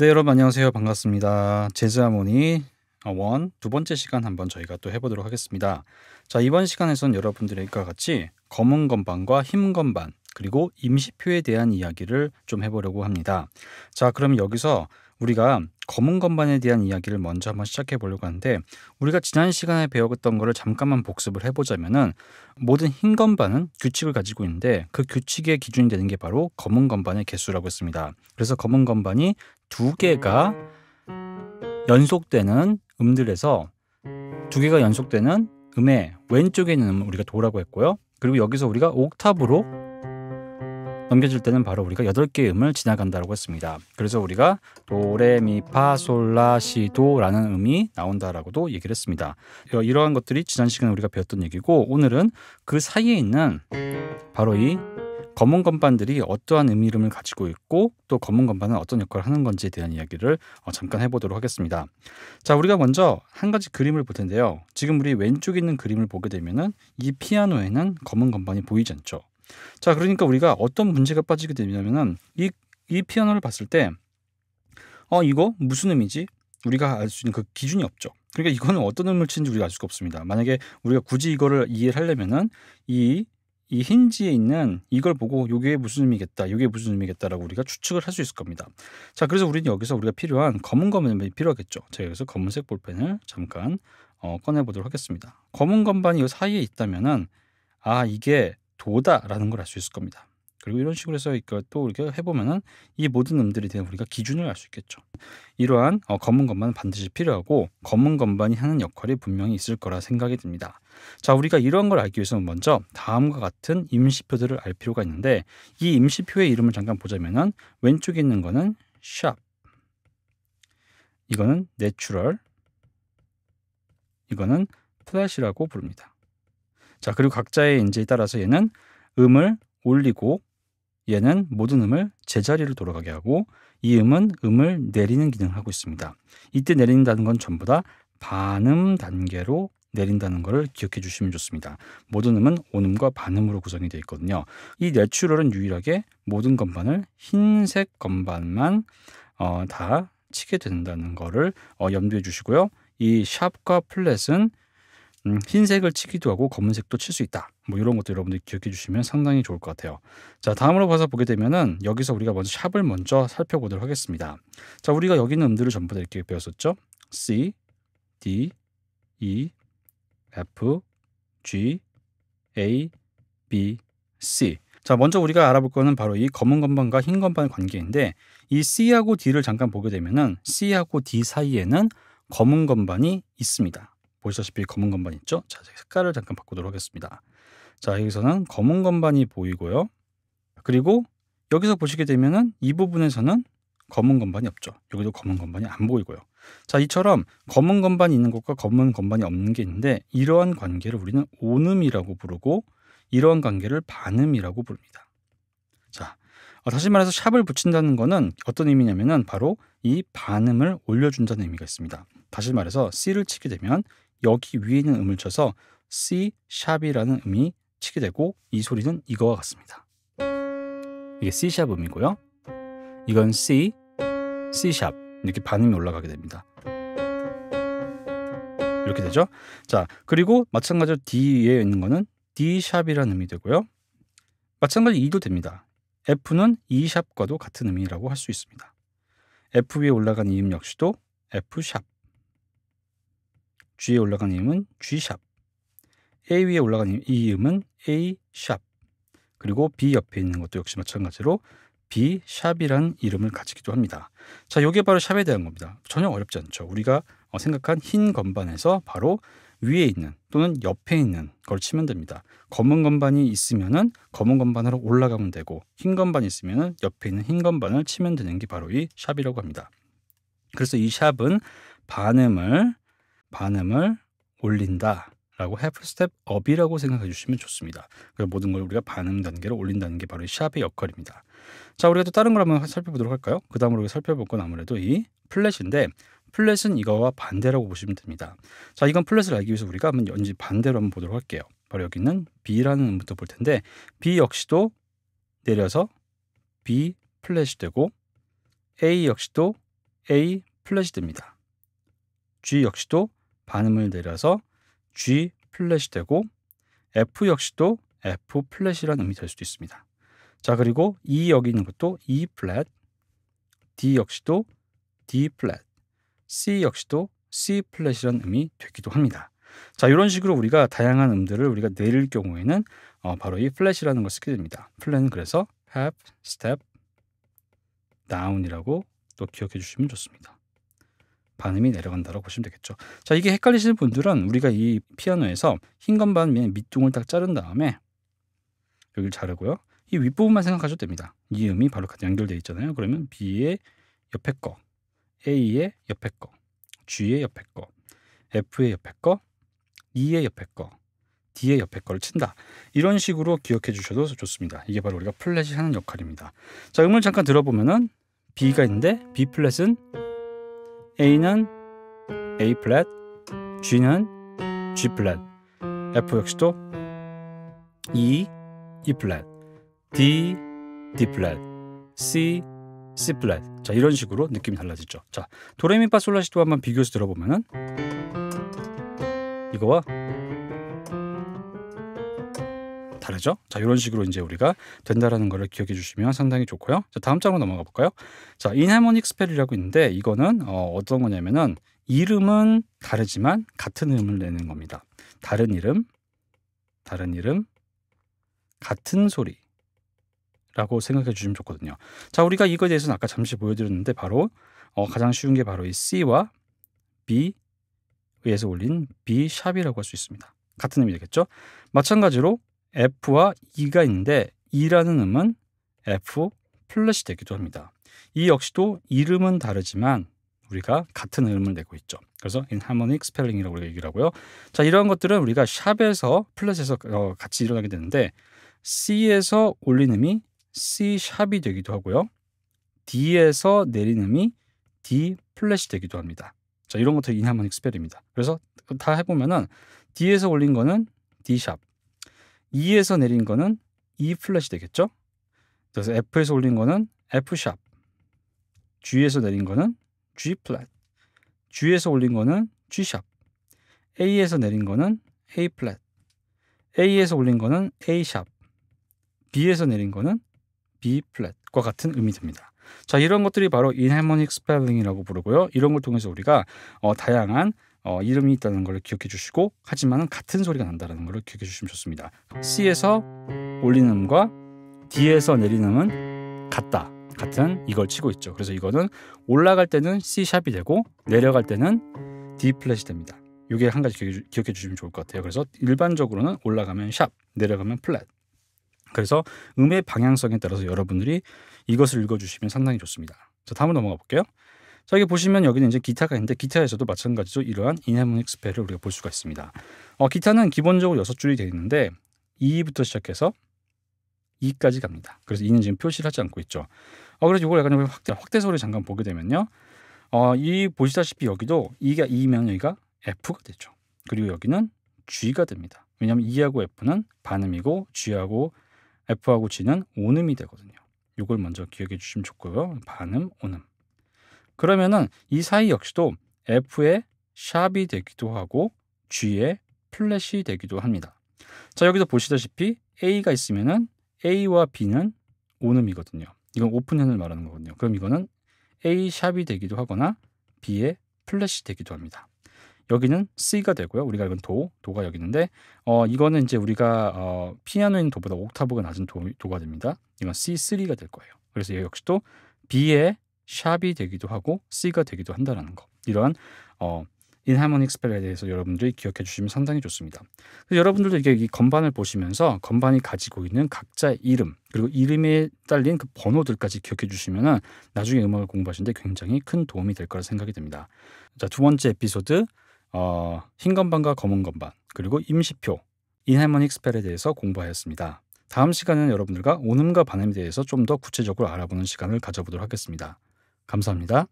네, 여러분 안녕하세요. 반갑습니다. 제자모니원두 어, 번째 시간 한번 저희가 또 해보도록 하겠습니다. 자, 이번 시간에선 여러분들과 같이 검은 건반과 흰 건반 그리고 임시표에 대한 이야기를 좀 해보려고 합니다. 자, 그럼 여기서 우리가 검은 건반에 대한 이야기를 먼저 한번 시작해 보려고 하는데 우리가 지난 시간에 배웠던 거를 잠깐만 복습을 해보자면은 모든 흰 건반은 규칙을 가지고 있는데 그 규칙의 기준이 되는 게 바로 검은 건반의 개수라고 했습니다. 그래서 검은 건반이 두 개가 연속되는 음들에서 두 개가 연속되는 음의 왼쪽에 있는 음을 우리가 도라고 했고요. 그리고 여기서 우리가 옥타브로 넘겨줄 때는 바로 우리가 여덟 개의 음을 지나간다고 했습니다. 그래서 우리가 도레미파솔라시도라는 음이 나온다라고도 얘기를 했습니다. 이러한 것들이 지난 시간에 우리가 배웠던 얘기고 오늘은 그 사이에 있는 바로 이 검은 건반들이 어떠한 의미름을 가지고 있고 또 검은 건반은 어떤 역할을 하는 건지에 대한 이야기를 어, 잠깐 해보도록 하겠습니다. 자, 우리가 먼저 한 가지 그림을 볼 텐데요. 지금 우리 왼쪽에 있는 그림을 보게 되면은 이 피아노에는 검은 건반이 보이지 않죠. 자, 그러니까 우리가 어떤 문제가 빠지게 되냐면은 이, 이 피아노를 봤을 때 어, 이거 무슨 의미지? 우리가 알 수 있는 그 기준이 없죠. 그러니까 이거는 어떤 음을 치는지 우리가 알 수가 없습니다. 만약에 우리가 굳이 이거를 이해를 하려면은 이이 힌지에 있는 이걸 보고 이게 무슨 의미겠다, 이게 무슨 의미겠다라고 우리가 추측을 할 수 있을 겁니다. 자, 그래서 우리는 여기서 우리가 필요한 검은 검은이 필요하겠죠. 제가 여기서 검은색 볼펜을 잠깐 어, 꺼내보도록 하겠습니다. 검은 건반이 이 사이에 있다면은 아 이게 도다라는 걸 알 수 있을 겁니다. 그리고 이런 식으로 해서 또 이렇게 해보면은 이 모든 음들에 대한 우리가 기준을 알 수 있겠죠. 이러한 어, 검은 건반은 반드시 필요하고 검은 건반이 하는 역할이 분명히 있을 거라 생각이 듭니다. 자, 우리가 이러한 걸 알기 위해서는 먼저 다음과 같은 임시표들을 알 필요가 있는데 이 임시표의 이름을 잠깐 보자면은 왼쪽에 있는 거는 샵 이거는 내추럴 이거는 플랫이라고 부릅니다. 자, 그리고 각자의 인재에 따라서 얘는 음을 올리고 얘는 모든 음을 제자리로 돌아가게 하고 이 음은 음을 내리는 기능을 하고 있습니다. 이때 내린다는 건 전부 다 반음 단계로 내린다는 것을 기억해 주시면 좋습니다. 모든 음은 온음과 반음으로 구성이 되어 있거든요. 이 내추럴은 유일하게 모든 건반을 흰색 건반만 어, 다 치게 된다는 것을 어, 염두해 주시고요. 이 샵과 플랫은 음, 흰색을 치기도 하고 검은색도 칠 수 있다. 뭐 이런 것도 여러분들이 기억해 주시면 상당히 좋을 것 같아요. 자 다음으로 봐서 보게 되면은 여기서 우리가 먼저 샵을 먼저 살펴보도록 하겠습니다. 자 우리가 여기 있는 음들을 전부 다 이렇게 배웠었죠. C, D, E, F, G, A, B, C. 자, 먼저 우리가 알아볼 거는 바로 이 검은 건반과 흰 건반의 관계인데 이 C하고 D를 잠깐 보게 되면은 C하고 D 사이에는 검은 건반이 있습니다. 보시다시피 검은 건반 있죠? 자, 색깔을 잠깐 바꾸도록 하겠습니다. 자 여기서는 검은 건반이 보이고요. 그리고 여기서 보시게 되면이 부분에서는 검은 건반이 없죠. 여기도 검은 건반이 안 보이고요. 자 이처럼 검은 건반이 있는 것과 검은 건반이 없는 게 있는데 이러한 관계를 우리는 온음이라고 부르고 이러한 관계를 반음이라고 부릅니다. 자 어, 다시 말해서 샵을 붙인다는 거는 어떤 의미냐면은 바로 이 반음을 올려준다는 의미가 있습니다. 다시 말해서 C를 치게 되면 여기 위에 있는 음을 쳐서 C 샵이라는 음이 치게 되고 이 소리는 이거와 같습니다. 이게 C샵 음이고요. 이건 C, C샵 이렇게 반음이 올라가게 됩니다. 이렇게 되죠. 자, 그리고 마찬가지로 D 위에 있는 거는 D샵이라는 음이 되고요. 마찬가지 E도 됩니다. F는 E샵과도 같은 음이라고할 수 있습니다. F 위에 올라간 이음 역시도 F샵. G에 올라간 이음은 G샵. A 위에 올라간 이 음은 A 샵 그리고 B 옆에 있는 것도 역시 마찬가지로 B 샵이란 이름을 가지기도 합니다. 자, 이게 바로 샵에 대한 겁니다. 전혀 어렵지 않죠. 우리가 어, 생각한 흰 건반에서 바로 위에 있는 또는 옆에 있는 걸 치면 됩니다. 검은 건반이 있으면은 검은 건반으로 올라가면 되고 흰 건반이 있으면은 옆에 있는 흰 건반을 치면 되는 게 바로 이 샵이라고 합니다. 그래서 이 샵은 반음을 반음을 올린다. 라고 해프 스텝 업이라고 생각해 주시면 좋습니다. 그래 모든 걸 우리가 반응 단계로 올린다는 게 바로 이 샵의 역할입니다. 자, 우리가 또 다른 걸 한번 살펴보도록 할까요? 그 다음으로 살펴볼 건 아무래도 이 플랫인데 플랫은 이거와 반대라고 보시면 됩니다. 자, 이건 플랫을 알기 위해서 우리가 한번 연지 반대로 한번 보도록 할게요. 바로 여기 있는 B라는 음부터 볼 텐데 B 역시도 내려서 B 플랫이 되고 A 역시도 A 플랫이 됩니다. G 역시도 반음을 내려서 G 플랫이 되고 F 역시도 F 플랫이라는 의미 될 수도 있습니다. 자 그리고 E 여기 있는 것도 E 플랫, D 역시도 D 플랫, C 역시도 C 플랫이라는 음이 되기도 합니다. 자 이런 식으로 우리가 다양한 음들을 우리가 내릴 경우에는 어, 바로 이 플랫이라는 걸 쓰게 됩니다. 플랫은 그래서 half, step, down이라고 또 기억해 주시면 좋습니다. 반음이 내려간다고 보시면 되겠죠. 자, 이게 헷갈리시는 분들은 우리가 이 피아노에서 흰 건반 위에 밑둥을 딱 자른 다음에 여기를 자르고요. 이 윗부분만 생각하셔도 됩니다. 이 음이 바로 연결되어 있잖아요. 그러면 B의 옆에 거, A의 옆에 거, G의 옆에 거, F의 옆에 거, E의 옆에 거, D의 옆에 거를 친다. 이런 식으로 기억해 주셔도 좋습니다. 이게 바로 우리가 플랫이 하는 역할입니다. 자, 음을 잠깐 들어보면은 B가 있는데 B 플랫은 A는 A 플랫, G는 G 플랫, F 역시도 E, E 플랫, D, D 플랫, C, C 플랫. 자 이런 식으로 느낌이 달라지죠. 자 도레미파솔라시도 한번 비교해서 들어보면은 이거와 다르죠. 자, 이런 식으로 이제 우리가 된다라는 거를 기억해 주시면 상당히 좋고요. 자, 다음 장으로 넘어가 볼까요? 자, 인하모닉 스펠이라고 있는데 이거는 어, 어떤 거냐면은 이름은 다르지만 같은 음을 내는 겁니다. 다른 이름, 다른 이름, 같은 소리. 라고 생각해 주시면 좋거든요. 자, 우리가 이거에 대해서는 아까 잠시 보여드렸는데 바로 어, 가장 쉬운 게 바로 이 C와 B 위에서 올린 B 샵이라고 할 수 있습니다. 같은 의미겠죠? 마찬가지로 F와 E가 있는데 E라는 음은 F 플랫이 되기도 합니다. 이 e 역시도 이름은 다르지만 우리가 같은 음을 내고 있죠. 그래서 인하모닉 스펠링이라고 우리가 얘기를 하고요. 자, 이러한 것들은 우리가 샵에서 플랫에서 어, 같이 일어나게 되는데 C에서 올린 음이 C 샵이 되기도 하고요. D에서 내린 음이 D 플랫이 되기도 합니다. 자, 이런 것들이 인하모닉 스펠입니다. 그래서 다 해보면은 D에서 올린 거는 D 샵, E에서 내린 거는 E 플랫이 되겠죠? 그래서 F에서 올린 거는 F 샵. G에서 내린 거는 G 플랫. G에서 올린 거는 G 샵. A에서 내린 거는 A 플랫. A에서 올린 거는 A 샵. B에서 내린 거는 B 플랫과 같은 의미입니다 자, 이런 것들이 바로 인해머닉 스펠링이라고 부르고요. 이런 걸 통해서 우리가 어, 다양한 어, 이름이 있다는 걸 기억해 주시고 하지만 같은 소리가 난다는 걸 기억해 주시면 좋습니다. C에서 올리는 음과 D에서 내리는 음은 같다. 같은 이걸 치고 있죠. 그래서 이거는 올라갈 때는 C 샵이 되고 내려갈 때는 D 플랫이 됩니다. 이게 한 가지 기억해 주시면 좋을 것 같아요. 그래서 일반적으로는 올라가면 샵, 내려가면 플랫. 그래서 음의 방향성에 따라서 여러분들이 이것을 읽어주시면 상당히 좋습니다. 자, 다음으로 넘어가 볼게요. 자, 여기 보시면 여기는 이제 기타가 있는데 기타에서도 마찬가지로 이러한 인하모닉 스펠을 우리가 볼 수가 있습니다. 어, 기타는 기본적으로 여섯 줄이 되어 있는데 2부터 시작해서 2까지 갑니다. 그래서 2는 지금 표시를 하지 않고 있죠. 어, 그래서 이걸 약간 확대, 확대서를 잠깐 보게 되면요. 어, 이 보시다시피 여기도 2가 2면 여기가 F가 되죠. 그리고 여기는 G가 됩니다. 왜냐하면 2하고 F는 반음이고 G하고 F하고 G는 온음이 되거든요. 이걸 먼저 기억해 주시면 좋고요. 반음, 온음. 그러면은 이 사이 역시도 F의 샵이 되기도 하고 G의 플랫이 되기도 합니다. 자 여기서 보시다시피 A가 있으면은 A와 B는 온음이거든요. 이건 오픈현을 말하는 거거든요. 그럼 이거는 A 샵이 되기도 하거나 B의 플랫이 되기도 합니다. 여기는 C가 되고요. 우리가 이건 도, 도가 여기 있는데 어 이거는 이제 우리가 어 피아노인 도보다 옥타브가 낮은 도, 도가 됩니다. 이건 C3가 될 거예요. 그래서 역시 도 B의 샵이 되기도 하고 C가 되기도 한다라는 거. 이러한 어 인하모닉 스펠에 대해서 여러분들이 기억해 주시면 상당히 좋습니다. 여러분들도 이게 이 건반을 보시면서 건반이 가지고 있는 각자 이름 그리고 이름에 딸린 그 번호들까지 기억해 주시면 나중에 음악을 공부하시는데 굉장히 큰 도움이 될 거라 생각이 됩니다자 두 번째 에피소드 어, 흰 건반과 검은 건반 그리고 임시표 인하모닉 스펠에 대해서 공부하였습니다. 다음 시간에는 여러분들과 온음과 반음에 대해서 좀 더 구체적으로 알아보는 시간을 가져보도록 하겠습니다. 감사합니다.